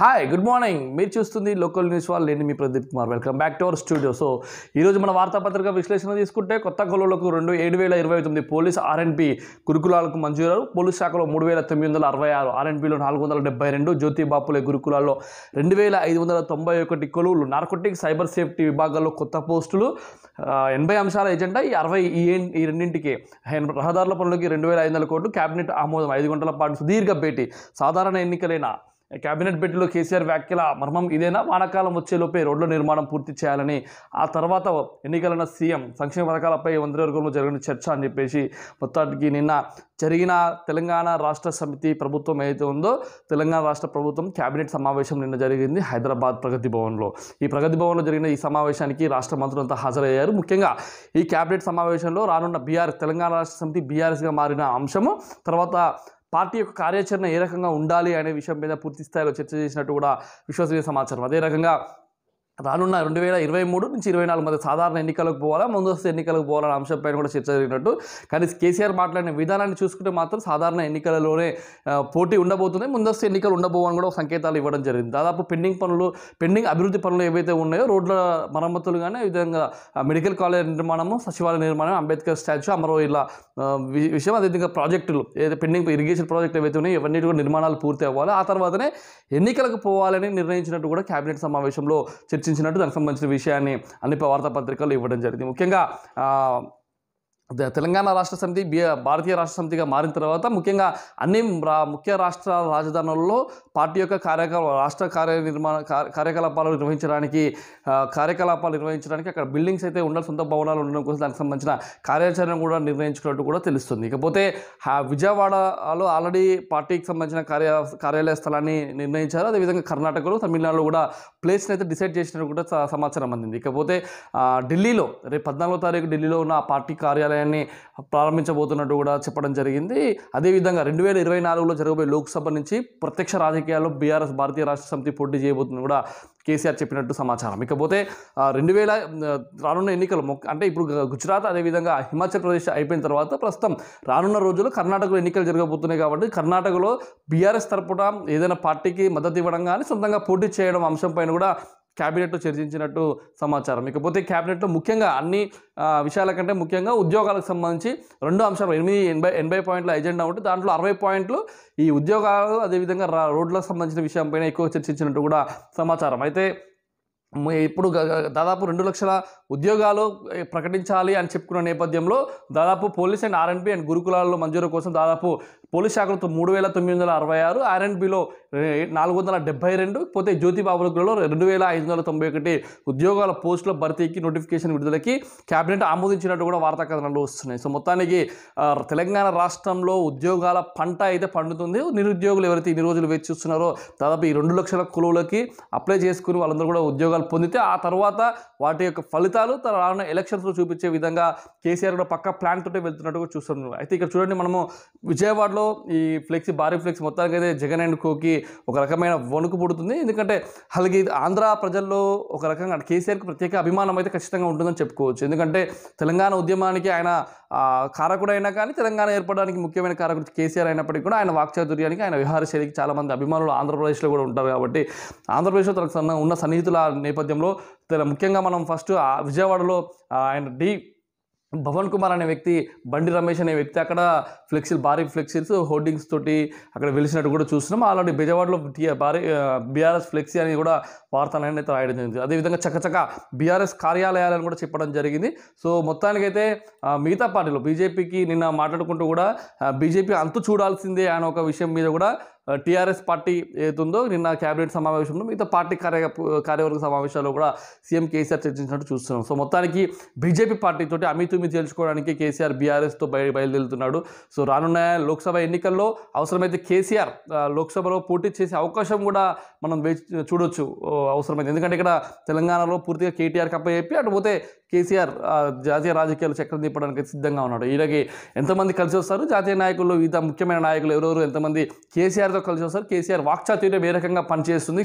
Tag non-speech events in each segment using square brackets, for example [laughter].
Hi good morning మీరు చూస్తుంది local news వాళ్ళు నేను మీ Pradeep Kumar welcome back to our studio so ఈరోజు మన వార్తాపత్రిక విశ్లేషణ తీసుకుంటే కొత్త కొలువులకు రెండు ఏడు వేల ఇరవై తొమ్మిది పోలీస్ ఆర్ఎన్పి గురుకులాలకు మంజూరు పోలీస్ శాఖలో మూడు వేల తొమ్మిది వందల అరవై ఆరు ఆర్ఎన్పిలో నాలుగు వందల డెబ్బై రెండు జ్యోతి బాపులే గురుకులాల్లో రెండు వేల ఐదు వందల తొంభై ఒకటి కొలువులు నార్కోటిక్ సైబర్ సేఫ్టీ విభాగాల్లో కొత్త పోస్టులు ఎనభై అంశాల ఎజెండా ఈ అరవై ఈ ఈ రెండింటికి రహదారుల పనులకి రెండు వేల ఐదు వందల కోట్లు కేబినెట్ ఆమోదం ఐదు గంటల పాటు సుదీర్ఘ భేటీ సాధారణ ఎన్నికలైన కేబినెట్ బెడ్లో కేసీఆర్ వ్యాఖ్యల మర్మం ఇదేనా వానాకాలం వచ్చేలోపే రోడ్ల నిర్మాణం పూర్తి చేయాలని ఆ తర్వాత ఎన్నికలైన సీఎం సంక్షేమ పథకాలపై మంత్రివర్గంలో జరిగిన చర్చ అని చెప్పేసి మొత్తానికి నిన్న జరిగిన తెలంగాణ రాష్ట్ర సమితి ప్రభుత్వం ఏదైతే ఉందో తెలంగాణ రాష్ట్ర ప్రభుత్వం కేబినెట్ సమావేశం నిన్న జరిగింది హైదరాబాద్ ప్రగతి భవన్లో ఈ ప్రగతి భవన్లో జరిగిన ఈ సమావేశానికి రాష్ట్ర మంత్రులు అంతా హాజరయ్యారు ముఖ్యంగా ఈ కేబినెట్ సమావేశంలో రానున్న బీఆర్ తెలంగాణ రాష్ట్ర సమితి బీఆర్ఎస్గా మారిన అంశము తర్వాత పార్టీ యొక్క కార్యాచరణ ఏ రకంగా ఉండాలి అనే విషయం మీద పూర్తి స్థాయిలో చర్చ చేసినట్టు కూడా విశ్వసనీయ సమాచారం అదే రకంగా రానున్న రెండు వేల ఇరవై మూడు నుంచి ఇరవై నాలుగు మధ్య సాధారణ ఎన్నికలకు పోవాలా ముందస్తు ఎన్నికలకు పోవాలనే అంశంపైన కూడా చర్చ జరిగినట్టు కానీ కేసీఆర్ మాట్లాడిన విధానాన్ని చూసుకుంటే మాత్రం సాధారణ ఎన్నికలలోనే పోటీ ఉండబోతుంది ముందస్తు ఎన్నికలు ఉండబోవని కూడా సంకేతాలు ఇవ్వడం జరిగింది దాదాపు పెండింగ్ పనులు పెండింగ్ అభివృద్ధి పనులు ఏవైతే ఉన్నాయో రోడ్ల మరమ్మతులు కానీ విధంగా మెడికల్ కాలేజ్ నిర్మాణము సచివాలయ నిర్మాణం అంబేద్కర్ స్టాచ్యూ అమరో ఇలా విషయం అదేవిధంగా ప్రాజెక్టులు ఏదైతే పెండింగ్ ఇరిగేషన్ ప్రాజెక్టులు ఏవైతే ఉన్నాయో ఇవన్నీ కూడా నిర్మాణాలు పూర్తి అవ్వాలి ఆ తర్వాతనే ఎన్నికలకు పోవాలని నిర్ణయించినట్టు కూడా కేబినెట్ సమావేశంలో చర్చ చర్చించినట్టు దానికి సంబంధించిన విషయాన్ని అన్ని వార్తాపత్రికలు ఇవ్వడం జరిగింది ముఖ్యంగా తెలంగాణ రాష్ట్ర సమితి బి భారతీయ రాష్ట్ర సమితిగా మారిన తర్వాత ముఖ్యంగా అన్ని ముఖ్య రాష్ట్ర రాజధానుల్లో పార్టీ యొక్క కార్యకలాప రాష్ట్ర కార్యనిర్మాణ కార్యకలాపాలు నిర్వహించడానికి కార్యకలాపాలు నిర్వహించడానికి అక్కడ బిల్డింగ్స్ అయితే ఉండాలి సొంత భవనాలు ఉండడం కోసం దానికి సంబంధించిన కార్యాచరణ కూడా నిర్ణయించుకున్నట్టు కూడా తెలుస్తుంది ఇకపోతే విజయవాడలో ఆల్రెడీ పార్టీకి సంబంధించిన కార్య కార్యాలయ స్థలాన్ని నిర్ణయించారు అదేవిధంగా కర్ణాటకలో తమిళనాడులో కూడా ప్లేస్ని అయితే డిసైడ్ చేసినట్టు కూడా సమాచారం అందింది ఇకపోతే ఢిల్లీలో రేపు పద్నాలుగో తారీఖు ఢిల్లీలో ఉన్న పార్టీ కార్యాలయాన్ని ప్రారంభించబోతున్నట్టు కూడా చెప్పడం జరిగింది అదేవిధంగా రెండు వేల ఇరవై నాలుగులో జరగబోయే లోక్సభ నుంచి ప్రత్యక్ష రాజకీయాల్లో బీఆర్ఎస్ భారతీయ రాష్ట్ర సమితి పోటీ చేయబోతుందని కూడా కేసీఆర్ చెప్పినట్టు సమాచారం ఇకపోతే రెండు వేల రానున్న ఎన్నికలు అంటే ఇప్పుడు గుజరాత్ అదేవిధంగా హిమాచల్ ప్రదేశ్ అయిపోయిన తర్వాత ప్రస్తుతం రానున్న రోజుల్లో కర్ణాటకలో ఎన్నికలు జరగబోతున్నాయి కాబట్టి కర్ణాటకలో బీఆర్ఎస్ తరపున ఏదైనా పార్టీకి మద్దతు ఇవ్వడం కానీ సొంతంగా పోటీ చేయడం అంశంపైన కూడా క్యాబినెట్లో చర్చించినట్టు సమాచారం ఇకపోతే క్యాబినెట్లో ముఖ్యంగా అన్ని విషయాల కంటే ముఖ్యంగా ఉద్యోగాలకు సంబంధించి రెండు అంశాలు ఎనిమిది ఎనభై ఎనభై పాయింట్ల ఎజెండా ఉంటే దాంట్లో అరవై పాయింట్లు ఈ ఉద్యోగాలు అదేవిధంగా రోడ్లకు సంబంధించిన విషయంపైన ఎక్కువ చర్చించినట్టు కూడా సమాచారం అయితే ఇప్పుడు దాదాపు రెండు లక్షల ఉద్యోగాలు ప్రకటించాలి అని చెప్పుకున్న నేపథ్యంలో దాదాపు పోలీస్ అండ్ ఆర్ఎన్పి అండ్ గురుకులాల్లో మంజూరు కోసం దాదాపు పోలీస్ శాఖలో మూడు వేల తొమ్మిది వందల అరవై ఆరు బిలో నాలుగు వందల డెబ్బై రెండు పోతే జ్యోతిబాబులలో రెండు వేల ఐదు వందల తొంభై ఒకటి ఉద్యోగాల పోస్టుల భర్తీకి నోటిఫికేషన్ విడుదలకి కేబినెట్ ఆమోదించినట్టు కూడా వార్తా కథనాలు వస్తున్నాయి సో మొత్తానికి తెలంగాణ రాష్ట్రంలో ఉద్యోగాల పంట అయితే పండుతుంది నిరుద్యోగులు ఎవరైతే ఇన్ని రోజులు వేచి చూస్తున్నారో దాదాపు ఈ రెండు లక్షల కులువులకి అప్లై చేసుకుని వాళ్ళందరూ కూడా ఉద్యోగాలు పొందితే ఆ తర్వాత వాటి యొక్క ఫలితాలు తన రానున్న ఎలక్షన్స్లో చూపించే విధంగా కేసీఆర్ కూడా పక్క ప్లాన్ తోటే వెళ్తున్నట్టుగా చూస్తున్నారు అయితే ఇక్కడ చూడండి మనము విజయవాడలో మొత్తంలో ఈ ఫ్లెక్స్ భారీ ఫ్లెక్స్ మొత్తానికి అయితే జగన్ అండ్ కోకి ఒక రకమైన వణుకు పుడుతుంది ఎందుకంటే అలాగే ఆంధ్ర ప్రజల్లో ఒక రకంగా కేసీఆర్కి ప్రత్యేక అభిమానం అయితే ఖచ్చితంగా ఉంటుందని చెప్పుకోవచ్చు ఎందుకంటే తెలంగాణ ఉద్యమానికి ఆయన కారకుడైనా కానీ తెలంగాణ ఏర్పడడానికి ముఖ్యమైన కారకుడు కేసీఆర్ అయినప్పటికీ కూడా ఆయన వాక్చాతుర్యానికి ఆయన విహార శైలికి చాలామంది అభిమానులు ఆంధ్రప్రదేశ్లో కూడా ఉంటారు కాబట్టి ఆంధ్రప్రదేశ్లో తనకు ఉన్న సన్నిహితుల నేపథ్యంలో ముఖ్యంగా మనం ఫస్ట్ విజయవాడలో ఆయన డి భవన్ కుమార్ అనే వ్యక్తి బండి రమేష్ అనే వ్యక్తి అక్కడ ఫ్లెక్సీలు భారీ ఫ్లెక్సీస్ హోర్డింగ్స్ తోటి అక్కడ వెలిసినట్టు కూడా చూస్తున్నాం ఆల్రెడీ బిజవాడలో భారీ బీఆర్ఎస్ ఫ్లెక్సీ అని కూడా వార్తలైన రాయడం జరిగింది అదేవిధంగా చక్కచక్క బీఆర్ఎస్ కార్యాలయాలను కూడా చెప్పడం జరిగింది సో మొత్తానికైతే మిగతా పార్టీలు బీజేపీకి నిన్న మాట్లాడుకుంటూ కూడా బీజేపీ అంతు చూడాల్సిందే అనే ఒక విషయం మీద కూడా టీఆర్ఎస్ పార్టీ ఏదైతుందో నిన్న కేబినెట్ సమావేశంలో మిగతా పార్టీ కార్య కార్యవర్గ సమావేశాల్లో కూడా సీఎం కేసీఆర్ చర్చించినట్టు చూస్తున్నాం సో మొత్తానికి బీజేపీ పార్టీతోటి అమితుమి తేల్చుకోవడానికి కేసీఆర్ బీఆర్ఎస్తో బయ బయలుదేరుతున్నాడు సో రానున్న లోక్సభ ఎన్నికల్లో అవసరమైతే కేసీఆర్ లోక్సభలో పోటీ చేసే అవకాశం కూడా మనం చూడొచ్చు అవసరమైతే ఎందుకంటే ఇక్కడ తెలంగాణలో పూర్తిగా కేటీఆర్ కప్ప చెప్పి అటు పోతే కేసీఆర్ జాతీయ రాజకీయాలు చక్రం తిప్పడానికి సిద్ధంగా ఉన్నాడు ఈయనకి ఎంతమంది కలిసి వస్తారు జాతీయ నాయకులు ఇత ముఖ్యమైన నాయకులు ఎవరెవరు ఎంతమంది కేసీఆర్తో కలిసి వస్తారు కేసీఆర్ వాక్చాతుర్యం ఏ రకంగా పనిచేస్తుంది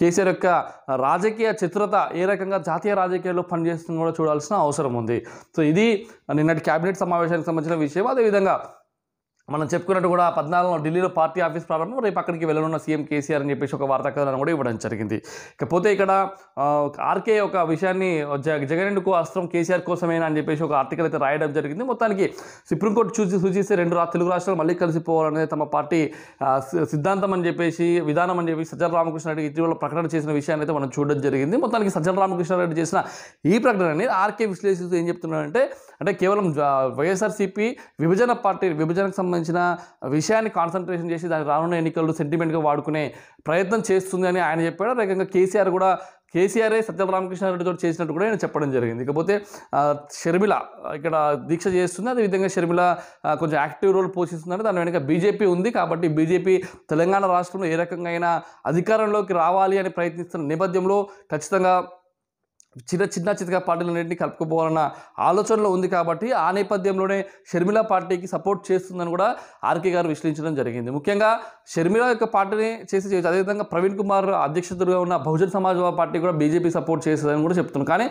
కేసీఆర్ యొక్క రాజకీయ చిత్రత ఏ రకంగా జాతీయ రాజకీయాల్లో పనిచేస్తుంది కూడా చూడాల్సిన అవసరం ఉంది సో ఇది నిన్నటి క్యాబినెట్ సమావేశానికి సంబంధించిన విషయం అదేవిధంగా మనం చెప్పుకున్నట్టు కూడా పద్నాలుగులో ఢిల్లీలో పార్టీ ఆఫీస్ ప్రారంభం రేపు అక్కడికి వెళ్ళనున్న సీఎం కేసీఆర్ అని చెప్పేసి ఒక వార్తా కథనం కూడా ఇవ్వడం జరిగింది ఇకపోతే ఇక్కడ ఆర్కే ఒక విషయాన్ని జగన్ ఎందుకు అస్త్రం కేసీఆర్ కోసమేనా అని చెప్పేసి ఒక ఆర్టికల్ అయితే రాయడం జరిగింది మొత్తానికి సుప్రీంకోర్టు చూసి సూచిస్తే రెండు తెలుగు రాష్ట్రాలు మళ్ళీ కలిసిపోవాలనేది తమ పార్టీ సిద్ధాంతం అని చెప్పేసి విధానం అని చెప్పి సజ్జల రామకృష్ణారెడ్డి ఇటీవల ప్రకటన చేసిన విషయాన్ని అయితే మనం చూడడం జరిగింది మొత్తానికి సజ్జల రామకృష్ణారెడ్డి చేసిన ఈ అనేది ఆర్కే విశ్లేషిస్తూ ఏం చెప్తున్నారంటే అంటే కేవలం వైఎస్ఆర్సీపీ విభజన పార్టీ విభజనకు సంబంధించిన విషయాన్ని కాన్సన్ట్రేషన్ చేసి దాని రానున్న ఎన్నికల్లో సెంటిమెంట్గా వాడుకునే ప్రయత్నం చేస్తుంది అని ఆయన చెప్పాడు రకంగా కేసీఆర్ కూడా కేసీఆర్ఏ సత్యరామకృష్ణారెడ్డితో చేసినట్టు కూడా ఆయన చెప్పడం జరిగింది ఇకపోతే షర్మిల ఇక్కడ దీక్ష చేస్తుంది అదేవిధంగా షర్మిల కొంచెం యాక్టివ్ రోల్ పోషిస్తుందని దాని వెనుక బీజేపీ ఉంది కాబట్టి బీజేపీ తెలంగాణ రాష్ట్రంలో ఏ రకంగా అయినా అధికారంలోకి రావాలి అని ప్రయత్నిస్తున్న నేపథ్యంలో ఖచ్చితంగా చిన్న చిన్న చితక అన్నింటినీ కలుపుకోవాలన్న ఆలోచనలో ఉంది కాబట్టి ఆ నేపథ్యంలోనే షర్మిల పార్టీకి సపోర్ట్ చేస్తుందని కూడా ఆర్కే గారు విశ్లేషించడం జరిగింది ముఖ్యంగా షర్మిల యొక్క పార్టీని చేసి చేయొచ్చు అదేవిధంగా ప్రవీణ్ కుమార్ అధ్యక్షతగా ఉన్న బహుజన సమాజ్వాదీ పార్టీ కూడా బీజేపీ సపోర్ట్ చేస్తుందని కూడా చెప్తున్నాను కానీ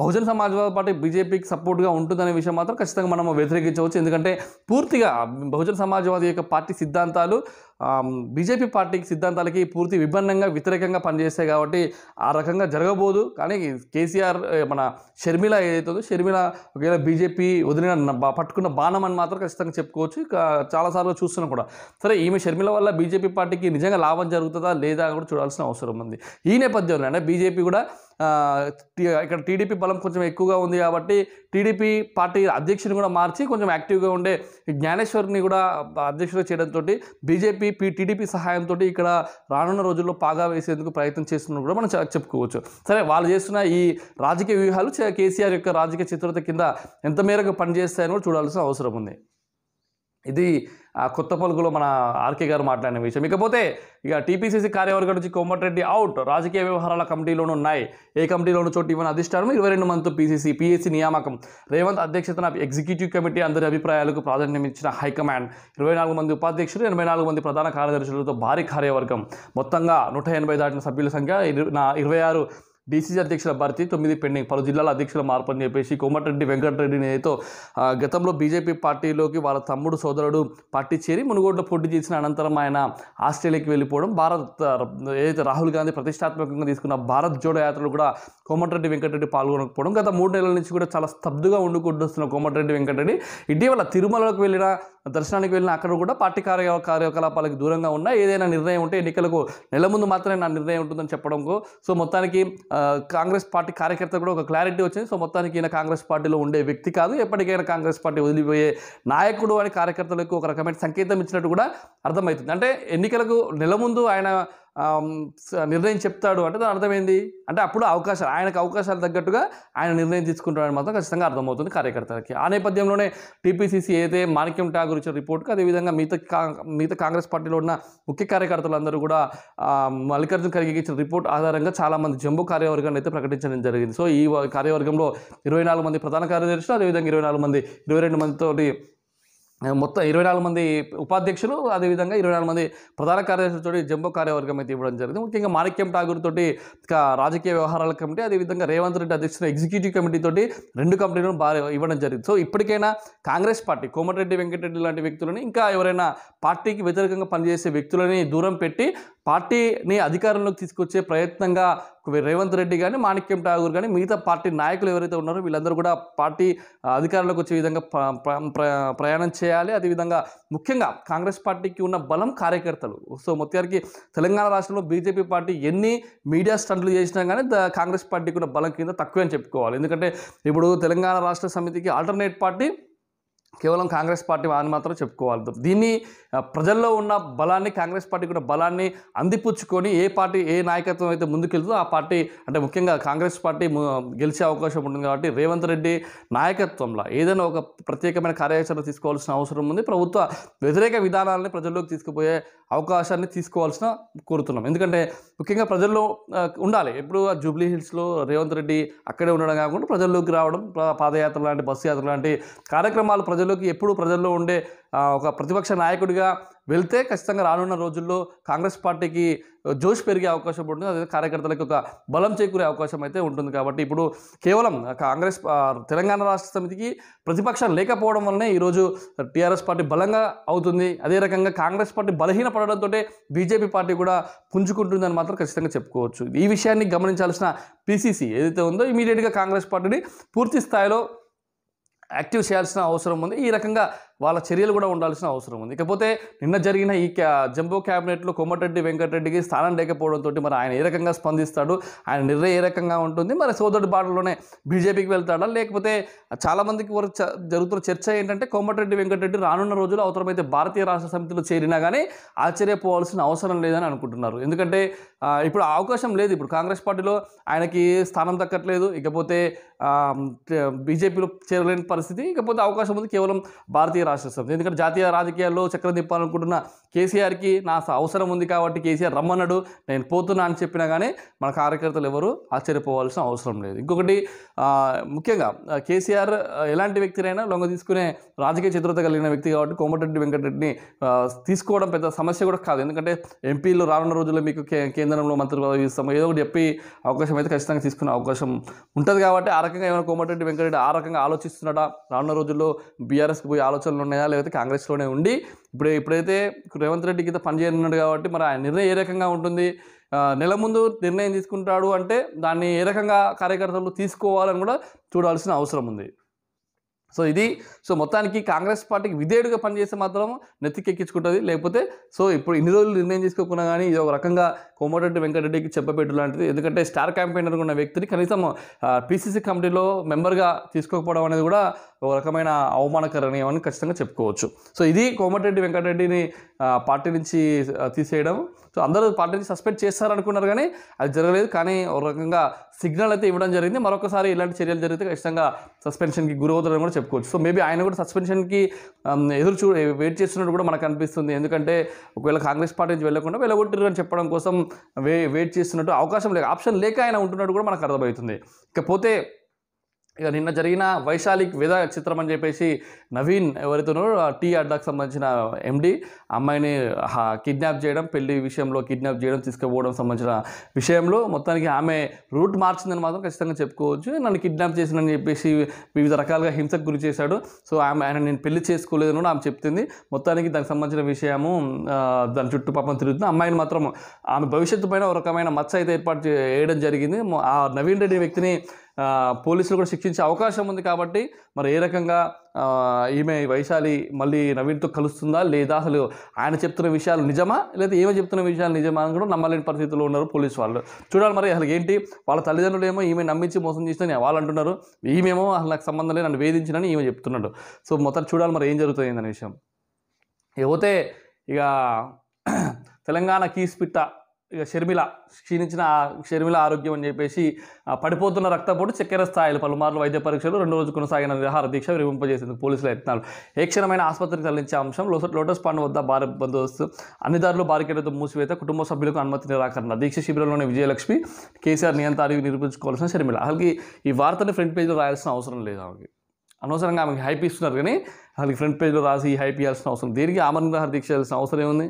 బహుజన సమాజవాద పార్టీ బీజేపీకి సపోర్ట్గా ఉంటుందనే విషయం మాత్రం ఖచ్చితంగా మనం వ్యతిరేకించవచ్చు ఎందుకంటే పూర్తిగా బహుజన సమాజవాది యొక్క పార్టీ సిద్ధాంతాలు బీజేపీ పార్టీకి సిద్ధాంతాలకి పూర్తి విభిన్నంగా వ్యతిరేకంగా పనిచేస్తాయి కాబట్టి ఆ రకంగా జరగబోదు కానీ కేసీఆర్ మన షర్మిల ఏదైతుందో షర్మిల ఒకవేళ బీజేపీ వదిలిన పట్టుకున్న బాణం అని మాత్రం ఖచ్చితంగా చెప్పుకోవచ్చు చాలాసార్లు చూస్తున్నాం కూడా సరే ఈమె షర్మిల వల్ల బీజేపీ పార్టీకి నిజంగా లాభం జరుగుతుందా లేదా కూడా చూడాల్సిన అవసరం ఉంది ఈ నేపథ్యంలోనే బీజేపీ కూడా ఇక్కడ టీడీపీ బలం కొంచెం ఎక్కువగా ఉంది కాబట్టి టీడీపీ పార్టీ అధ్యక్షుని కూడా మార్చి కొంచెం యాక్టివ్గా ఉండే జ్ఞానేశ్వర్ని కూడా అధ్యక్షుడు చేయడంతో బీజేపీ పీ టీడీపీ సహాయంతో ఇక్కడ రానున్న రోజుల్లో పాగా వేసేందుకు ప్రయత్నం చేస్తున్నారు కూడా మనం చెప్పుకోవచ్చు సరే వాళ్ళు చేస్తున్న ఈ రాజకీయ వ్యూహాలు కేసీఆర్ యొక్క రాజకీయ చిత్రత కింద ఎంత మేరకు పనిచేస్తాయని కూడా చూడాల్సిన అవసరం ఉంది ఇది కొత్త పలుకులో మన ఆర్కే గారు మాట్లాడిన విషయం ఇకపోతే ఇక టీపీసీసీ కార్యవర్గం నుంచి కోమటిరెడ్డి అవుట్ రాజకీయ వ్యవహారాల కమిటీలోనూ ఉన్నాయి ఏ కమిటీలోనూ చోటు ఇవ్వని అధిష్టానం ఇరవై రెండు మంత్ పీసీసీ పీఎస్సీ నియామకం రేవంత్ అధ్యక్షతన ఎగ్జిక్యూటివ్ కమిటీ అందరి అభిప్రాయాలకు ప్రాధాన్యం ఇచ్చిన హైకమాండ్ ఇరవై నాలుగు మంది ఉపాధ్యక్షులు ఎనభై నాలుగు మంది ప్రధాన కార్యదర్శులతో భారీ కార్యవర్గం మొత్తంగా నూట ఎనభై దాటిన సభ్యుల సంఖ్య ఇరవై ఆరు డీసీసీ అధ్యక్షుల భర్తీ తొమ్మిది పెండింగ్ పలు జిల్లాల అధ్యక్షుల మార్పు అని చెప్పేసి కోమటిరెడ్డి వెంకటరెడ్డిని ఏదో గతంలో బీజేపీ పార్టీలోకి వాళ్ళ తమ్ముడు సోదరుడు పార్టీ చేరి మునుగోడులో పోటీ చేసిన అనంతరం ఆయన ఆస్ట్రేలియాకి వెళ్ళిపోవడం భారత్ ఏదైతే రాహుల్ గాంధీ ప్రతిష్టాత్మకంగా తీసుకున్న భారత్ జోడో యాత్రలు కూడా కోమటిరెడ్డి వెంకటరెడ్డి పాల్గొనకపోవడం గత మూడు నెలల నుంచి కూడా చాలా స్తబ్దుగా ఉండుకుంటూ వస్తున్న కోమటిరెడ్డి వెంకటరెడ్డి ఇటీవల తిరుమలకు వెళ్ళిన దర్శనానికి వెళ్ళిన అక్కడ కూడా పార్టీ కార్య కార్యకలాపాలకు దూరంగా ఉన్నా ఏదైనా నిర్ణయం ఉంటే ఎన్నికలకు నెల ముందు మాత్రమే నా నిర్ణయం ఉంటుందని చెప్పడంకు సో మొత్తానికి కాంగ్రెస్ పార్టీ కార్యకర్త కూడా ఒక క్లారిటీ వచ్చింది సో మొత్తానికి ఈయన కాంగ్రెస్ పార్టీలో ఉండే వ్యక్తి కాదు ఎప్పటికైనా కాంగ్రెస్ పార్టీ వదిలిపోయే నాయకుడు అని కార్యకర్తలకు ఒక రకమైన సంకేతం ఇచ్చినట్టు కూడా అర్థమవుతుంది అంటే ఎన్నికలకు నెల ముందు ఆయన నిర్ణయం చెప్తాడు అంటే దాని అర్థమైంది అంటే అప్పుడు అవకాశాలు ఆయనకు అవకాశాలు తగ్గట్టుగా ఆయన నిర్ణయం తీసుకుంటాడని మాత్రం ఖచ్చితంగా అర్థమవుతుంది కార్యకర్తలకి ఆ నేపథ్యంలోనే టీపీసీసీ అయితే మాణిక్యం ఠాగూర్ ఇచ్చిన రిపోర్ట్కి అదేవిధంగా మిగతా మిగతా కాంగ్రెస్ పార్టీలో ఉన్న ముఖ్య కార్యకర్తలందరూ కూడా మల్లికార్జున ఖర్గే ఇచ్చిన రిపోర్ట్ ఆధారంగా చాలామంది జంబో కార్యవర్గాన్ని అయితే ప్రకటించడం జరిగింది సో ఈ కార్యవర్గంలో ఇరవై నాలుగు మంది ప్రధాన కార్యదర్శులు అదేవిధంగా ఇరవై నాలుగు మంది ఇరవై రెండు మందితోటి మొత్తం ఇరవై నాలుగు మంది ఉపాధ్యక్షులు అదేవిధంగా ఇరవై నాలుగు మంది ప్రధాన కార్యదర్శులతో జంబో కార్యవర్గం అయితే ఇవ్వడం జరిగింది ముఖ్యంగా మాణిక్యం ఠాగూర్ తోటి రాజకీయ వ్యవహారాల కమిటీ అదేవిధంగా రేవంత్ రెడ్డి అధ్యక్షుడు ఎగ్జిక్యూటివ్ కమిటీ తోటి రెండు కమిటీలను బాగా ఇవ్వడం జరిగింది సో ఇప్పటికైనా కాంగ్రెస్ పార్టీ కోమటిరెడ్డి వెంకటరెడ్డి లాంటి వ్యక్తులని ఇంకా ఎవరైనా పార్టీకి వ్యతిరేకంగా పనిచేసే వ్యక్తులని దూరం పెట్టి పార్టీని అధికారంలోకి తీసుకొచ్చే ప్రయత్నంగా రేవంత్ రెడ్డి కానీ మాణిక్యం ఠాగూర్ కానీ మిగతా పార్టీ నాయకులు ఎవరైతే ఉన్నారో వీళ్ళందరూ కూడా పార్టీ అధికారంలోకి వచ్చే విధంగా ప్రయాణం చేయాలి అదేవిధంగా ముఖ్యంగా కాంగ్రెస్ పార్టీకి ఉన్న బలం కార్యకర్తలు సో మొత్తగారికి తెలంగాణ రాష్ట్రంలో బీజేపీ పార్టీ ఎన్ని మీడియా స్టంట్లు చేసినా కానీ కాంగ్రెస్ పార్టీకి ఉన్న బలం కింద తక్కువే అని చెప్పుకోవాలి ఎందుకంటే ఇప్పుడు తెలంగాణ రాష్ట్ర సమితికి ఆల్టర్నేట్ పార్టీ కేవలం కాంగ్రెస్ పార్టీ అని మాత్రం చెప్పుకోవాలి దీన్ని ప్రజల్లో ఉన్న బలాన్ని కాంగ్రెస్ పార్టీ కూడా బలాన్ని అందిపుచ్చుకొని ఏ పార్టీ ఏ నాయకత్వం అయితే ముందుకెళ్తుందో ఆ పార్టీ అంటే ముఖ్యంగా కాంగ్రెస్ పార్టీ గెలిచే అవకాశం ఉంటుంది కాబట్టి రేవంత్ రెడ్డి నాయకత్వంలో ఏదైనా ఒక ప్రత్యేకమైన కార్యాచరణ తీసుకోవాల్సిన అవసరం ఉంది ప్రభుత్వ వ్యతిరేక విధానాలని ప్రజల్లోకి తీసుకుపోయే అవకాశాన్ని తీసుకోవాల్సిన కోరుతున్నాం ఎందుకంటే ముఖ్యంగా ప్రజల్లో ఉండాలి ఎప్పుడు ఆ జూబ్లీ హిల్స్లో రేవంత్ రెడ్డి అక్కడే ఉండడం కాకుండా ప్రజల్లోకి రావడం పాదయాత్ర లాంటి బస్సు యాత్ర లాంటి కార్యక్రమాలు ప్రజలు ప్రజల్లోకి ఎప్పుడు ప్రజల్లో ఉండే ఒక ప్రతిపక్ష నాయకుడిగా వెళ్తే ఖచ్చితంగా రానున్న రోజుల్లో కాంగ్రెస్ పార్టీకి జోష్ పెరిగే అవకాశం ఉంటుంది అదే కార్యకర్తలకు ఒక బలం చేకూరే అవకాశం అయితే ఉంటుంది కాబట్టి ఇప్పుడు కేవలం కాంగ్రెస్ తెలంగాణ రాష్ట్ర సమితికి ప్రతిపక్షం లేకపోవడం వల్లనే ఈరోజు టీఆర్ఎస్ పార్టీ బలంగా అవుతుంది అదే రకంగా కాంగ్రెస్ పార్టీ బలహీన పడడంతో బీజేపీ పార్టీ కూడా పుంజుకుంటుందని మాత్రం ఖచ్చితంగా చెప్పుకోవచ్చు ఈ విషయాన్ని గమనించాల్సిన పీసీసీ ఏదైతే ఉందో ఇమీడియట్గా కాంగ్రెస్ పార్టీని పూర్తి స్థాయిలో active shares na osram mande. Ii rakanga వాళ్ళ చర్యలు కూడా ఉండాల్సిన అవసరం ఉంది ఇకపోతే నిన్న జరిగిన ఈ క్యా జంబో క్యాబినెట్లో కోమటిరెడ్డి వెంకటరెడ్డికి స్థానం లేకపోవడంతో మరి ఆయన ఏ రకంగా స్పందిస్తాడు ఆయన నిర్ణయం ఏ రకంగా ఉంటుంది మరి సోదరుడి బాటలోనే బీజేపీకి వెళ్తాడా లేకపోతే చాలామందికి వరకు జరుగుతున్న చర్చ ఏంటంటే కోమటిరెడ్డి వెంకటరెడ్డి రానున్న రోజులు అవసరమైతే భారతీయ రాష్ట్ర సమితిలో చేరినా కానీ ఆశ్చర్యపోవాల్సిన అవసరం లేదని అనుకుంటున్నారు ఎందుకంటే ఇప్పుడు అవకాశం లేదు ఇప్పుడు కాంగ్రెస్ పార్టీలో ఆయనకి స్థానం దక్కట్లేదు ఇకపోతే బీజేపీలో చేరలేని పరిస్థితి ఇకపోతే అవకాశం ఉంది కేవలం భారతీయ రాష్ట్ర సమితి ఎందుకంటే జాతీయ రాజకీయాల్లో చక్రం తిప్పాలనుకుంటున్న కేసీఆర్కి నా అవసరం ఉంది కాబట్టి కేసీఆర్ రమ్మన్నాడు నేను పోతున్నా అని చెప్పినా కానీ మన కార్యకర్తలు ఎవరు ఆశ్చర్యపోవాల్సిన అవసరం లేదు ఇంకొకటి ముఖ్యంగా కేసీఆర్ ఎలాంటి వ్యక్తినైనా లొంగ తీసుకునే రాజకీయ చతురత కలిగిన వ్యక్తి కాబట్టి కోమటిరెడ్డి వెంకటరెడ్డిని తీసుకోవడం పెద్ద సమస్య కూడా కాదు ఎందుకంటే ఎంపీలు రానున్న రోజుల్లో మీకు కేంద్రంలో మంత్రి పదవి ఇస్తాము ఏదో ఒకటి చెప్పి అవకాశం అయితే ఖచ్చితంగా తీసుకునే అవకాశం ఉంటుంది కాబట్టి ఆ రకంగా ఏమైనా కోమటిరెడ్డి వెంకటరెడ్డి ఆ రకంగా ఆలోచిస్తున్నాడా రానున్న రోజుల్లో బీఆర్ఎస్కి పోయి ఆలోచనలు ఉన్నాయా లేకపోతే కాంగ్రెస్లోనే ఉండి ఇప్పుడు ఇప్పుడైతే రేవంత్ రెడ్డి కింద పనిచేయనున్నాడు కాబట్టి మరి ఆయన నిర్ణయం ఏ రకంగా ఉంటుంది నెల ముందు నిర్ణయం తీసుకుంటాడు అంటే దాన్ని ఏ రకంగా కార్యకర్తలు తీసుకోవాలని కూడా చూడాల్సిన అవసరం ఉంది సో ఇది సో మొత్తానికి కాంగ్రెస్ పార్టీకి విధేయుడిగా పనిచేస్తే మాత్రం నెత్తికెక్కించుకుంటుంది లేకపోతే సో ఇప్పుడు ఇన్ని రోజులు నిర్ణయం తీసుకోకుండా కానీ ఇది ఒక రకంగా కోమటిరెడ్డి వెంకటరెడ్డికి చెప్పబెట్టు లాంటిది ఎందుకంటే స్టార్ క్యాంపెయినర్గా ఉన్న వ్యక్తిని కనీసం పీసీసీ కమిటీలో మెంబర్గా తీసుకోకపోవడం అనేది కూడా ఒక రకమైన అవమానకరణీయమని ఖచ్చితంగా చెప్పుకోవచ్చు సో ఇది కోమటిరెడ్డి వెంకటరెడ్డిని పార్టీ నుంచి తీసేయడం సో అందరూ పార్టీ నుంచి సస్పెండ్ చేస్తారనుకున్నారు కానీ అది జరగలేదు కానీ ఒక రకంగా సిగ్నల్ అయితే ఇవ్వడం జరిగింది మరొకసారి ఇలాంటి చర్యలు జరిగితే ఖచ్చితంగా సస్పెన్షన్కి గురవుతారని కూడా చెప్పుకోవచ్చు సో మేబీ ఆయన కూడా సస్పెన్షన్కి ఎదురు చూ వెయిట్ చేస్తున్నట్టు కూడా మనకు అనిపిస్తుంది ఎందుకంటే ఒకవేళ కాంగ్రెస్ పార్టీ నుంచి వెళ్ళకుండా వెళ్ళగొట్టారు అని చెప్పడం కోసం వే వెయిట్ చేస్తున్నట్టు అవకాశం లేక ఆప్షన్ లేక ఆయన ఉంటున్నట్టు కూడా మనకు అర్థమవుతుంది ఇకపోతే ఇక నిన్న జరిగిన వైశాలిక్ వేద చిత్రం అని చెప్పేసి నవీన్ ఎవరైతున్నారో టీ అడ్డాకు సంబంధించిన ఎండి అమ్మాయిని కిడ్నాప్ చేయడం పెళ్లి విషయంలో కిడ్నాప్ చేయడం తీసుకుపోవడం సంబంధించిన విషయంలో మొత్తానికి ఆమె రూట్ మార్చిందని మాత్రం ఖచ్చితంగా చెప్పుకోవచ్చు నన్ను కిడ్నాప్ చేసిందని చెప్పేసి వివిధ రకాలుగా హింసకు గురి చేశాడు సో ఆమె ఆయన నేను పెళ్లి చేసుకోలేదు అని ఆమె చెప్తుంది మొత్తానికి దానికి సంబంధించిన విషయము దాని చుట్టూ పాపం తిరుగుతుంది అమ్మాయిని మాత్రం ఆమె భవిష్యత్తు పైన ఒక రకమైన మచ్చ అయితే ఏర్పాటు చేయడం జరిగింది ఆ నవీన్ రెడ్డి వ్యక్తిని పోలీసులు కూడా శిక్షించే అవకాశం ఉంది కాబట్టి మరి ఏ రకంగా ఈమె వైశాలి మళ్ళీ నవీన్తో కలుస్తుందా లేదా అసలు ఆయన చెప్తున్న విషయాలు నిజమా లేదా ఏమో చెప్తున్న విషయాలు నిజమా అని కూడా నమ్మలేని పరిస్థితుల్లో ఉన్నారు పోలీసు వాళ్ళు చూడాలి మరి అసలు ఏంటి వాళ్ళ తల్లిదండ్రులు ఏమో ఈమె నమ్మించి మోసం చేస్తే వాళ్ళు అంటున్నారు ఈమెమో అసలు నాకు సంబంధం లేదు నన్ను వేధించినని ఈమె చెప్తున్నాడు సో మొత్తం చూడాలి మరి ఏం జరుగుతుంది అనే విషయం ఇకపోతే ఇక తెలంగాణ కీస్పిట్ట ఇక షర్మిల క్షీణించిన షర్మిల ఆరోగ్యం అని చెప్పేసి పడిపోతున్న రక్తపోటు చక్కెర స్థాయిలు పలుమార్లు వైద్య పరీక్షలు రెండు రోజు కొనసాగిన నిరాహార దీక్ష విరింపజేసింది పోలీసుల యత్నాలు ఏ క్షణమైన ఆసుపత్రికి తరలించే అంశం లోటస్ పాండ్ వద్ద భారీ బందోబస్తు అన్ని దారులు బారికేడతో మూసివేత కుటుంబ సభ్యులకు అనుమతి నిరాకరణ దీక్ష శిబిరంలోని విజయలక్ష్మి కేసీఆర్ నియంత్రణ నిరూపించుకోవాల్సిన షర్మిల అసలు ఈ వార్తని ఫ్రంట్ పేజ్లో రాయాల్సిన అవసరం లేదు ఆమెకి అనవసరంగా ఆమెకి హైప్ ఇస్తున్నారు కానీ వాళ్ళకి ఫ్రంట్ పేజ్లో రాసి హైప్ ఇవ్వాల్సిన అవసరం దీనికి ఆమరణ దీక్ష చేయాల్సిన అవసరం ఏముంది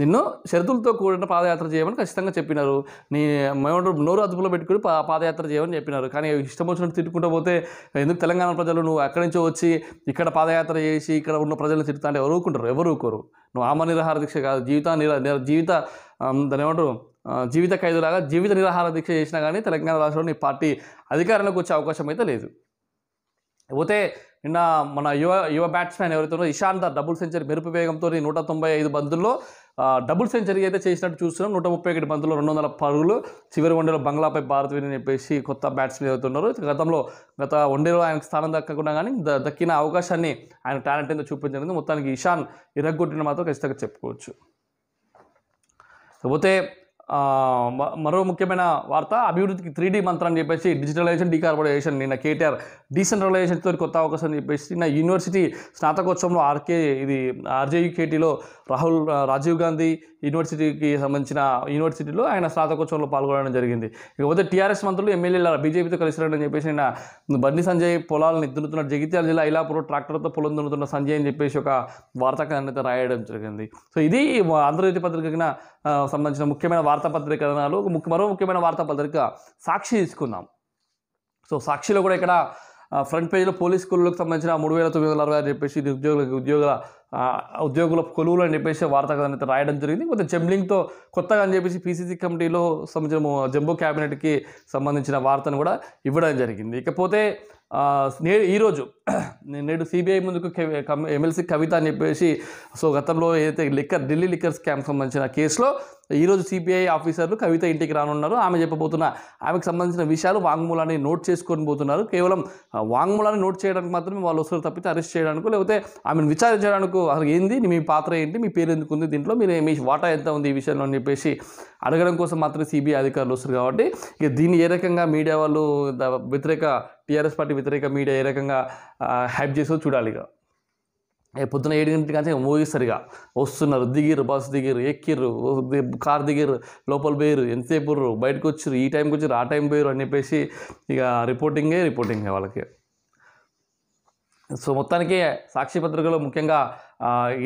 నిన్ను షరతులతో కూడిన పాదయాత్ర చేయమని ఖచ్చితంగా చెప్పినారు నీ మేమంటారు నోరు అదుపులో పెట్టుకుని పాదయాత్ర చేయమని చెప్పినారు కానీ ఇష్టం వచ్చినట్టు తిట్టుకుంటూ పోతే ఎందుకు తెలంగాణ ప్రజలు నువ్వు అక్కడి నుంచో వచ్చి ఇక్కడ పాదయాత్ర చేసి ఇక్కడ ఉన్న ప్రజలను తిట్టుతా అంటే ఎవరు ఊరుకుంటారు ఎవరు ఊరుకోరు నువ్వు ఆమ నిరాహార దీక్ష కాదు జీవిత నిరా జీవిత దాని ఏమంటారు జీవిత ఖైదులాగా జీవిత నిరాహార దీక్ష చేసినా కానీ తెలంగాణ రాష్ట్రంలో నీ పార్టీ అధికారంలోకి వచ్చే అవకాశం అయితే లేదు పోతే నిన్న మన యువ యువ బ్యాట్స్మెన్ ఎవరైతే ఇషాంత డబుల్ సెంచరీ మెరుపు వేగంతో నూట తొంభై ఐదు బంతుల్లో డబుల్ సెంచరీ అయితే చేసినట్టు చూస్తున్నాం నూట ముప్పై ఒకటి బంతుల్లో రెండు వందల పరుగులు చివరి వన్డేలో బంగ్లాపై భారత్ విని చెప్పేసి కొత్త బ్యాట్స్మెన్ అవుతున్నారు గతంలో గత వన్డేలో ఆయనకు స్థానం దక్కకుండా కానీ దక్కిన అవకాశాన్ని ఆయన టాలెంట్ ఏదో చూపించడం మొత్తానికి ఇషాన్ ఇరగ్గొట్టిన మాత్రం ఖచ్చితంగా చెప్పుకోవచ్చు కాకపోతే మరో ముఖ్యమైన వార్త అభివృద్ధికి త్రీ డీ మంత్రం అని చెప్పేసి డిజిటలైజేషన్ డీకార్బోనైజేషన్ నిన్న కేటీఆర్ డీసెంట్రలైజేషన్తో కొత్త అవకాశం అని చెప్పేసి నిన్న యూనివర్సిటీ స్నాతకోత్సవంలో ఆర్కే ఇది కేటీలో రాహుల్ రాజీవ్ గాంధీ యూనివర్సిటీకి సంబంధించిన యూనివర్సిటీలో ఆయన స్నాతకోత్సవంలో పాల్గొనడం జరిగింది ఇకపోతే టీఆర్ఎస్ మంత్రులు ఎమ్మెల్యేల బీజేపీతో కలిసి రండి అని చెప్పేసి ఆయన బండి సంజయ్ పొలాలను దున్నుతున్నాడు జగిత్యాల జిల్లా ఇలాపూర్ ట్రాక్టర్తో పొలం దున్నుతున్న సంజయ్ అని చెప్పేసి ఒక వార్తాకాన్ని అయితే రాయడం జరిగింది సో ఇది ఆంధ్రజ్యోతి పత్రికకి సంబంధించిన ముఖ్యమైన వార్తాపత్రిక కథనాలు మరో ముఖ్యమైన వార్తాపత్రిక సాక్షి తీసుకుందాం సో సాక్షిలో కూడా ఇక్కడ ఫ్రంట్ పేజ్లో పోలీస్ కొలువులకు సంబంధించిన మూడు వేల తొమ్మిది వందల అరవై అని చెప్పేసి నిరుద్యోగులకు ఉద్యోగుల ఉద్యోగుల కొలువులు అని చెప్పేసి వార్త కథనైతే రాయడం జరిగింది కొంత జంబ్లింగ్తో కొత్తగా అని చెప్పేసి పీసీసీ కమిటీలో సంబంధించిన జంబో క్యాబినెట్కి సంబంధించిన వార్తను కూడా ఇవ్వడం జరిగింది ఇకపోతే నే ఈరోజు [clears throat] నేడు సిబిఐ ముందుకు ఎమ్మెల్సీ కవిత అని చెప్పేసి సో గతంలో ఏదైతే లిక్కర్ ఢిల్లీ లిక్కర్ స్కామ్ సంబంధించిన కేసులో ఈరోజు సిపిఐ ఆఫీసర్లు కవిత ఇంటికి రానున్నారు ఆమె చెప్పబోతున్న ఆమెకు సంబంధించిన విషయాలు వాంగ్మూలాన్ని నోట్ చేసుకొని పోతున్నారు కేవలం వాంగ్మూలాన్ని నోట్ చేయడానికి మాత్రమే వాళ్ళు వస్తారు తప్పితే అరెస్ట్ చేయడానికి లేకపోతే ఆమెను విచారించడానికి అసలు ఏంది మీ పాత్ర ఏంటి మీ పేరు ఎందుకు ఉంది దీంట్లో మీరు మీ వాటా ఎంత ఉంది ఈ విషయంలో అని చెప్పేసి అడగడం కోసం మాత్రమే సిబిఐ అధికారులు వస్తారు కాబట్టి ఇక దీన్ని ఏ రకంగా మీడియా వాళ్ళు వ్యతిరేక టీఆర్ఎస్ పార్టీ వ్యతిరేక మీడియా ఏ రకంగా హ్యాప్ చేసో చూడాలి ఇక పొద్దున ఏడు గంటలకి అంటే ముగిస్తారు సరిగా వస్తున్నారు దిగిర్రు బస్ దిగిరు ఎక్కిర్రు కార్ దిగిర్రు లోపల పోయిర్రు ఎంతసేపు బయటకు వచ్చారు ఈ టైంకి వచ్చిర్రు ఆ టైం పోయారు అని చెప్పేసి ఇక రిపోర్టింగే రిపోర్టింగే వాళ్ళకి సో మొత్తానికి సాక్షి ముఖ్యంగా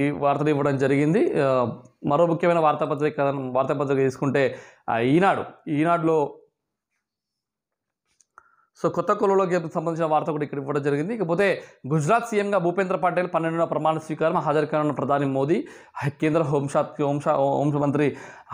ఈ వార్తలు ఇవ్వడం జరిగింది మరో ముఖ్యమైన వార్తాపత్రిక వార్తాపత్రిక తీసుకుంటే ఈనాడు ఈనాడులో సో కొత్త కొలులోకి సంబంధించిన వార్త కూడా ఇక్కడ ఇవ్వడం జరిగింది ఇకపోతే గుజరాత్ సీఎంగా భూపేంద్ర పటేల్ పన్నెండున ప్రమాణ స్వీకారం హాజరు కానున్న ప్రధాని మోదీ కేంద్ర హోంశా హోంశా మంత్రి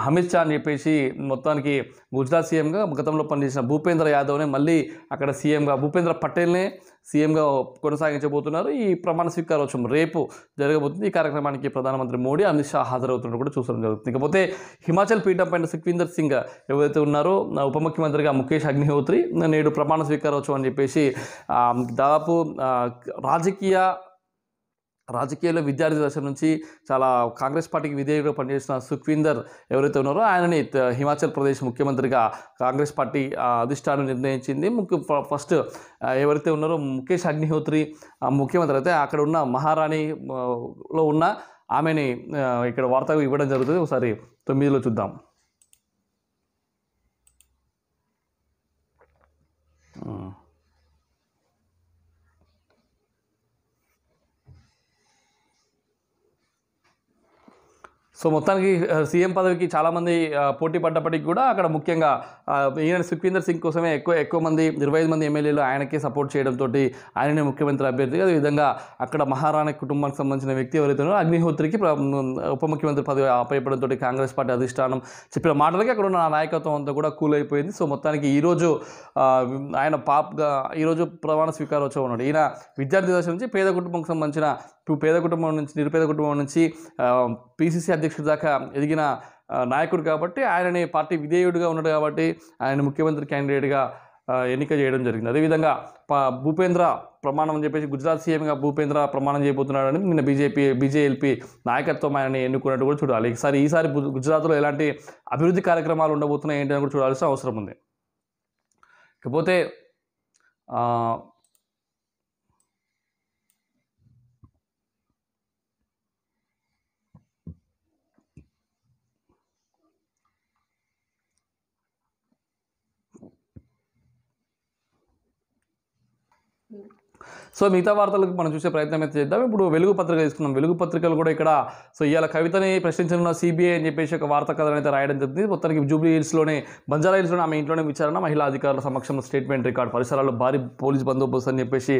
అమిత్ షా అని చెప్పేసి మొత్తానికి గుజరాత్ సీఎంగా గతంలో పనిచేసిన భూపేంద్ర యాదవ్నే మళ్ళీ అక్కడ సీఎంగా భూపేంద్ర పటేల్నే సీఎంగా కొనసాగించబోతున్నారు ఈ ప్రమాణ స్వీకారోత్సవం రేపు జరగబోతుంది ఈ కార్యక్రమానికి ప్రధానమంత్రి మోడీ అమిత్ షా హాజరవుతున్నట్టు కూడా చూసడం జరుగుతుంది ఇకపోతే హిమాచల్ పీఠం పైన సుఖ్వీందర్ సింగ్ ఎవరైతే ఉన్నారో ఉప ముఖ్యమంత్రిగా ముఖేష్ అగ్నిహోత్రి నేడు ప్రమాణ స్వీకారోత్సవం అని చెప్పేసి దాదాపు రాజకీయ రాజకీయాల్లో విద్యార్థి దశ నుంచి చాలా కాంగ్రెస్ పార్టీకి విధేయుగా పనిచేసిన సుఖ్వీందర్ ఎవరైతే ఉన్నారో ఆయనని హిమాచల్ ప్రదేశ్ ముఖ్యమంత్రిగా కాంగ్రెస్ పార్టీ అధిష్టానం నిర్ణయించింది ముఖ్య ఫస్ట్ ఎవరైతే ఉన్నారో ముఖేష్ అగ్నిహోత్రి ముఖ్యమంత్రి అయితే అక్కడ ఉన్న మహారాణిలో ఉన్న ఆమెని ఇక్కడ వార్తగా ఇవ్వడం జరుగుతుంది ఒకసారి తొమ్మిదిలో చూద్దాం Mm. సో మొత్తానికి సీఎం పదవికి చాలామంది పోటీ పడ్డప్పటికి కూడా అక్కడ ముఖ్యంగా ఈయన సుఖ్వీందర్ సింగ్ కోసమే ఎక్కువ ఎక్కువ మంది ఇరవై ఐదు మంది ఎమ్మెల్యేలు ఆయనకే సపోర్ట్ చేయడంతో ఆయననే ముఖ్యమంత్రి అభ్యర్థిగా అదేవిధంగా అక్కడ మహారాణి కుటుంబానికి సంబంధించిన వ్యక్తి ఉన్నారో అగ్నిహోత్రికి ఉప ముఖ్యమంత్రి పదవి అప్పయపడంతో కాంగ్రెస్ పార్టీ అధిష్టానం చెప్పిన మాటలకి అక్కడ ఉన్న నాయకత్వం అంతా కూడా కూల్ అయిపోయింది సో మొత్తానికి ఈరోజు ఆయన పాప్గా ఈరోజు ప్రమాణ స్వీకారోత్సవం ఉన్నాడు ఈయన విద్యార్థి దశ నుంచి పేద కుటుంబంకి సంబంధించిన టు పేద కుటుంబం నుంచి నిరుపేద కుటుంబం నుంచి పీసీసీ అధ్యక్షుడి దాకా ఎదిగిన నాయకుడు కాబట్టి ఆయనని పార్టీ విధేయుడిగా ఉన్నాడు కాబట్టి ఆయన ముఖ్యమంత్రి క్యాండిడేట్గా ఎన్నిక చేయడం జరిగింది అదేవిధంగా భూపేంద్ర ప్రమాణం అని చెప్పేసి గుజరాత్ సీఎంగా భూపేంద్ర ప్రమాణం చేయబోతున్నాడని నిన్న బీజేపీ బీజేఎల్పీ నాయకత్వం ఆయనని ఎన్నుకున్నట్టు కూడా చూడాలి ఈసారి ఈసారి గుజరాత్లో ఎలాంటి అభివృద్ధి కార్యక్రమాలు ఉండబోతున్నాయి ఏంటి అని కూడా చూడాల్సిన అవసరం ఉంది ఇకపోతే Mm. సో మిగతా వార్తలకు మనం చూసే ప్రయత్నం అయితే చేద్దాం ఇప్పుడు వెలుగు పత్రిక తీసుకున్నాం వెలుగు పత్రికలు కూడా ఇక్కడ సో ఇవాళ కవితని ప్రశ్నించిన సిబిఐ అని చెప్పేసి ఒక వార్త కథ అయితే రాయడం జరిగింది మొత్తానికి జూబ్లీ హిల్స్లోనే బంజారా హిల్స్లోనే ఆమె ఇంట్లోనే విచారణ మహిళా అధికారుల సమక్షంలో స్టేట్మెంట్ రికార్డ్ పరిసరాల్లో భారీ పోలీస్ బందోబస్తు అని చెప్పేసి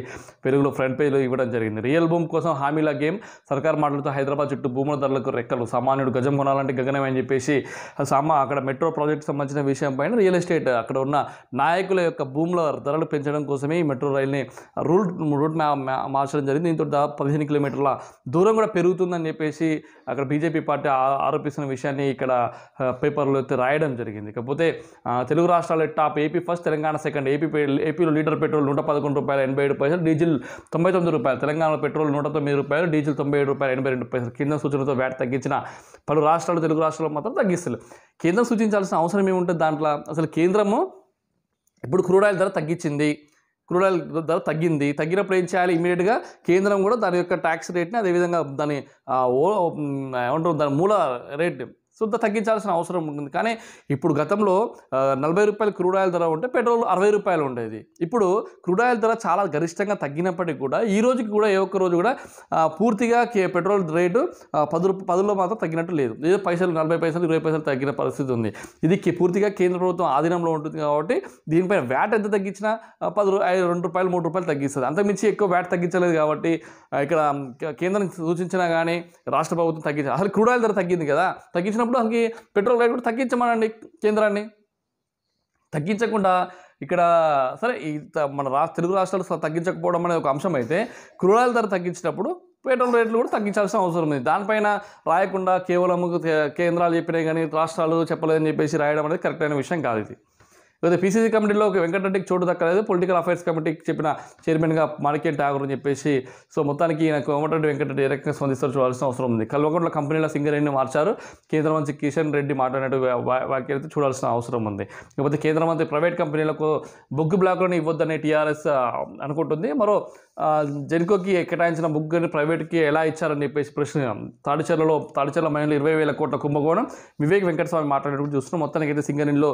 వెలుగులో ఫ్రంట్ పేజ్లో ఇవ్వడం జరిగింది రియల్ భూమ్ కోసం హామీల గేమ్ సర్కార్ మాటలతో హైదరాబాద్ చుట్టూ భూముల ధరలకు రెక్కలు సామాన్యుడు గజం కొనాలంటే గగనం అని చెప్పేసి సామా అక్కడ మెట్రో ప్రాజెక్ట్ సంబంధించిన విషయం పైన రియల్ ఎస్టేట్ అక్కడ ఉన్న నాయకుల యొక్క భూముల ధరలు పెంచడం కోసమే ఈ మెట్రో రైల్ని రూల్ రూట్ మార్చడం జరిగింది దీంతో పదిహేను కిలోమీటర్ల దూరం కూడా పెరుగుతుందని చెప్పేసి అక్కడ బీజేపీ పార్టీ ఆరోపిస్తున్న విషయాన్ని ఇక్కడ పేపర్లో అయితే రాయడం జరిగింది ఇకపోతే తెలుగు రాష్ట్రాల top AP first Telangana second AP ఏపీలో లీటర్ పెట్రోల్ నూట పదకొండు రూపాయలు ఎనభై ఏడు పైసలు డీజిల్ తొంభై తొమ్మిది రూపాయలు తెలంగాణలో పెట్రోల్ నూట తొమ్మిది రూపాయలు డీజిల్ తొంభై ఏడు రూపాయలు ఎనభై రెండు పైసలు కింద సూచనతో వ్యాట్ తగ్గించిన పలు రాష్ట్రాలు తెలుగు రాష్ట్రాల్లో మాత్రం తగ్గిస్తారు కేంద్రం సూచించాల్సిన అవసరం ఏముంటుంది దాంట్లో అసలు కేంద్రము ఇప్పుడు క్రూడ్ ఆయిల్ ధర తగ్గించింది క్రూడ్ ఆయిల్ ధర తగ్గింది తగ్గినప్పుడు ఏం చేయాలి ఇమీడియట్గా కేంద్రం కూడా దాని యొక్క ట్యాక్స్ రేట్ని అదేవిధంగా దాని ఏమంటారు దాని మూల రేట్ శుద్ధ తగ్గించాల్సిన అవసరం ఉంటుంది కానీ ఇప్పుడు గతంలో నలభై రూపాయలు క్రూడ్ ఆయిల్ ధర ఉంటే పెట్రోల్ అరవై రూపాయలు ఉండేది ఇప్పుడు క్రూడ్ ఆయిల్ ధర చాలా గరిష్టంగా తగ్గినప్పటికీ కూడా ఈ రోజుకి కూడా ఏ ఒక్క రోజు కూడా పూర్తిగా పెట్రోల్ రేటు పది రూపాయ పదిలో మాత్రం తగ్గినట్టు లేదు ఏదో పైసలు నలభై పైసలు ఇరవై పైసలు తగ్గిన పరిస్థితి ఉంది ఇది పూర్తిగా కేంద్ర ప్రభుత్వం ఆధీనంలో ఉంటుంది కాబట్టి దీనిపైన వ్యాట్ ఎంత తగ్గించినా పది రెండు రూపాయలు మూడు రూపాయలు తగ్గిస్తుంది అంతకుమించి ఎక్కువ వ్యాట్ తగ్గించలేదు కాబట్టి ఇక్కడ కేంద్రం సూచించినా కానీ రాష్ట్ర ప్రభుత్వం తగ్గించాలి అసలు క్రూడ్ ఆయిల్ ధర తగ్గింది కదా తగ్గించిన ఉన్నప్పుడు అసలు పెట్రోల్ రేట్ కూడా తగ్గించమనండి కేంద్రాన్ని తగ్గించకుండా ఇక్కడ సరే ఈ మన రాష్ట్ర తెలుగు రాష్ట్రాలు తగ్గించకపోవడం అనేది ఒక అంశం అయితే క్రూరాల ధర తగ్గించినప్పుడు పెట్రోల్ రేట్లు కూడా తగ్గించాల్సిన అవసరం ఉంది దానిపైన రాయకుండా కేవలం కేంద్రాలు చెప్పినాయి కానీ రాష్ట్రాలు చెప్పలేదని చెప్పేసి రాయడం అనేది కరెక్ట్ అయిన విషయం కాదు ఇది ఇకపోతే పీసీసీ కమిటీలో వెంకటరెడ్డికి చోటు దక్కలేదు పొలిటికల్ అఫైర్స్ కమిటీకి చెప్పిన చైర్మన్గా మాణిక్యం ఠాగూర్ అని చెప్పేసి సో మొత్తానికి ఈయన కోమటిరెడ్డి వెంకటరెడ్డి ఏ రకంగా స్పందిస్తారు చూడాల్సిన అవసరం ఉంది కల్వకుంట్ల కంపెనీల సింగరేణిని మార్చారు కేంద్ర మంత్రి కిషన్ రెడ్డి మాట్లాడినట్టు వ్యాఖ్యలతో చూడాల్సిన అవసరం ఉంది లేకపోతే కేంద్ర మంత్రి ప్రైవేట్ కంపెనీలకు బుగ్గు బ్లాక్లను ఇవ్వద్దని టీఆర్ఎస్ అనుకుంటుంది మరో జెన్కోకి కేటాయించిన బుగ్గుని ప్రైవేట్కి ఎలా ఇచ్చారని చెప్పేసి ప్రశ్న తాడిచెర్లలో తాడిచెర్ల మహిళలు ఇరవై వేల కోట్ల కుంభకోణం వివేక్ వెంకటస్వామి మాట్లాడేటప్పుడు చూస్తున్నాం మొత్తానికి అయితే సింగరేణిలో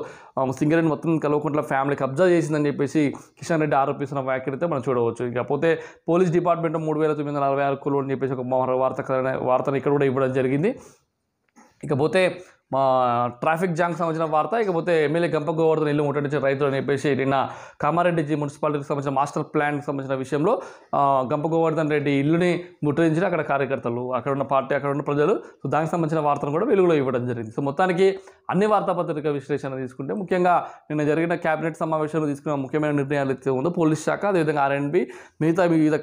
సింగరేణి మొత్తం కల్వకుంట్ల ఫ్యామిలీకి అబ్జర్వ్ చేసిందని చెప్పేసి కిషన్ రెడ్డి ఆరోపిస్తున్న వ్యాఖ్యలతో మనం చూడవచ్చు ఇకపోతే పోలీస్ డిపార్ట్మెంట్ మూడు వేల తొమ్మిది వందల అరవై ఆరు అని చెప్పేసి ఒక వార్త వార్తను ఇక్కడ కూడా ఇవ్వడం జరిగింది ఇకపోతే మా ట్రాఫిక్ జామ్కి సంబంధించిన వార్త ఇకపోతే ఎమ్మెల్యే గంప గోవర్ధన్ ఇల్లు ఉంటాడు రైతులు అని చెప్పేసి నిన్న కామారెడ్డి జీ మున్సిపాలిటీకి సంబంధించిన మాస్టర్ ప్లాన్కి సంబంధించిన విషయంలో గంప గోవర్ధన్ రెడ్డి ఇల్లుని ముట్టడించిన అక్కడ కార్యకర్తలు అక్కడ ఉన్న పార్టీ అక్కడ ఉన్న ప్రజలు సో దానికి సంబంధించిన వార్తను కూడా వెలుగులో ఇవ్వడం జరిగింది సో మొత్తానికి అన్ని వార్తాపత్రిక విశ్లేషణ తీసుకుంటే ముఖ్యంగా నిన్న జరిగిన కేబినెట్ సమావేశంలో తీసుకున్న ముఖ్యమైన నిర్ణయాలు అయితే ఉందో పోలీస్ శాఖ అదేవిధంగా ఆర్ఎండ్బి మిగతా వివిధ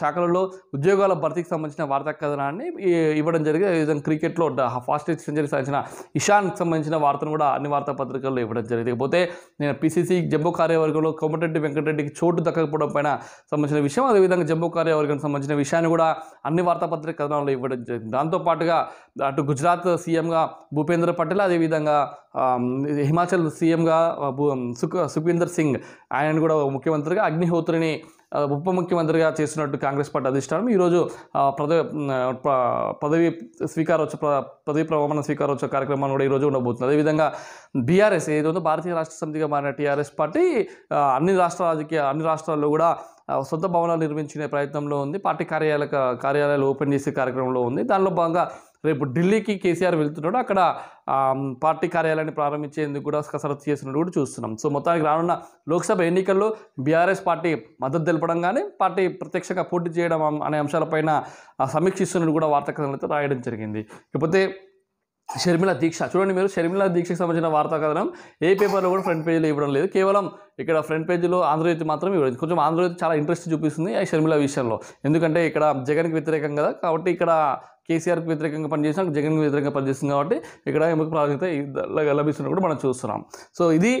శాఖలలో ఉద్యోగాల భర్తీకి సంబంధించిన వార్తా కథనాన్ని ఇవ్వడం జరిగింది అదేవిధంగా క్రికెట్లో ఫాస్ట్ సెంచరీ సాధించిన ఇషాన్కి సంబంధించిన వార్తను కూడా అన్ని వార్తాపత్రికల్లో ఇవ్వడం జరిగింది ఇకపోతే నేను పిసిసి జంబో కార్యవర్గంలో కోమటిరెడ్డి వెంకటరెడ్డికి చోటు దక్కకపోవడం పైన సంబంధించిన విషయం అదేవిధంగా జంబో కార్యవర్గానికి సంబంధించిన విషయాన్ని కూడా అన్ని వార్తాపత్రిక కథనాల్లో ఇవ్వడం జరిగింది దాంతోపాటుగా అటు గుజరాత్ సీఎంగా భూపేంద్ర పటేల్ అదేవిధంగా హిమాచల్ సీఎంగా సుఖ సుఖీందర్ సింగ్ ఆయన కూడా ముఖ్యమంత్రిగా అగ్నిహోత్రిని ఉప ముఖ్యమంత్రిగా చేస్తున్నట్టు కాంగ్రెస్ పార్టీ అధిష్టానం ఈరోజు పదవి పదవి స్వీకారోత్సవ పదవి ప్రమాణ స్వీకారోత్సవ కార్యక్రమాన్ని కూడా ఈరోజు ఉండబోతుంది అదేవిధంగా బీఆర్ఎస్ ఏదైతే భారతీయ రాష్ట్ర సమితిగా మారిన టీఆర్ఎస్ పార్టీ అన్ని రాష్ట్ర రాజకీయ అన్ని రాష్ట్రాల్లో కూడా సొంత భవనాలు నిర్మించుకునే ప్రయత్నంలో ఉంది పార్టీ కార్యాలయ కార్యాలయాలు ఓపెన్ చేసే కార్యక్రమంలో ఉంది దానిలో భాగంగా రేపు ఢిల్లీకి కేసీఆర్ వెళ్తున్నాడు అక్కడ పార్టీ కార్యాలయాన్ని ప్రారంభించేందుకు కూడా కసరత్తు చేసినట్టు కూడా చూస్తున్నాం సో మొత్తానికి రానున్న లోక్సభ ఎన్నికల్లో బీఆర్ఎస్ పార్టీ మద్దతు తెలపడం కానీ పార్టీ ప్రత్యక్షంగా పోటీ చేయడం అనే అంశాలపైన సమీక్షిస్తున్నట్టు కూడా వార్తా అయితే రాయడం జరిగింది ఇకపోతే షర్మిల దీక్ష చూడండి మీరు షర్మిల దీక్షకు సంబంధించిన వార్తా కథనం ఏ పేపర్లో కూడా ఫ్రంట్ పేజీలో ఇవ్వడం లేదు కేవలం ఇక్కడ ఫ్రంట్ పేజీలో ఆంధ్రజ్యోతి మాత్రం ఇవ్వలేదు కొంచెం ఆంధ్రజ్యోతి చాలా ఇంట్రెస్ట్ చూపిస్తుంది ఆ షర్మిల విషయంలో ఎందుకంటే ఇక్కడ జగన్కి వ్యతిరేకం కదా కాబట్టి ఇక్కడ కేసీఆర్కి వ్యతిరేకంగా పనిచేసిన జగన్కి వ్యతిరేకంగా పనిచేస్తుంది కాబట్టి ఇక్కడ ఎముక ప్రాధాన్యత లభిస్తున్న కూడా మనం చూస్తున్నాం సో ఇది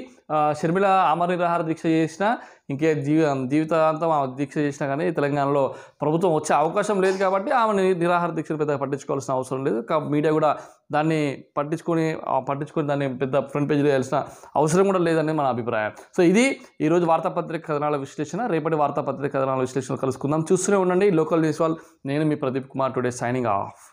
షర్మిల ఆమర నిరాహార దీక్ష చేసిన ఇంకే జీవి జీవితాంతం ఆమె దీక్ష చేసినా కానీ తెలంగాణలో ప్రభుత్వం వచ్చే అవకాశం లేదు కాబట్టి ఆమె నిరాహార దీక్షలు పెద్దగా పట్టించుకోవాల్సిన అవసరం లేదు మీడియా కూడా దాన్ని పట్టించుకొని పట్టించుకొని దాన్ని పెద్ద ఫ్రంట్ పేజీలో వెళ్ళిన అవసరం కూడా లేదని మన అభిప్రాయం సో ఇది ఈరోజు వార్తాపత్రిక కథనాల విశ్లేషణ రేపటి వార్తాపత్రిక కథనాల విశ్లేషణ కలుసుకుందాం చూస్తూనే ఉండండి లోకల్ న్యూస్ వాళ్ళు నేను మీ Pradeep Kumar today signing of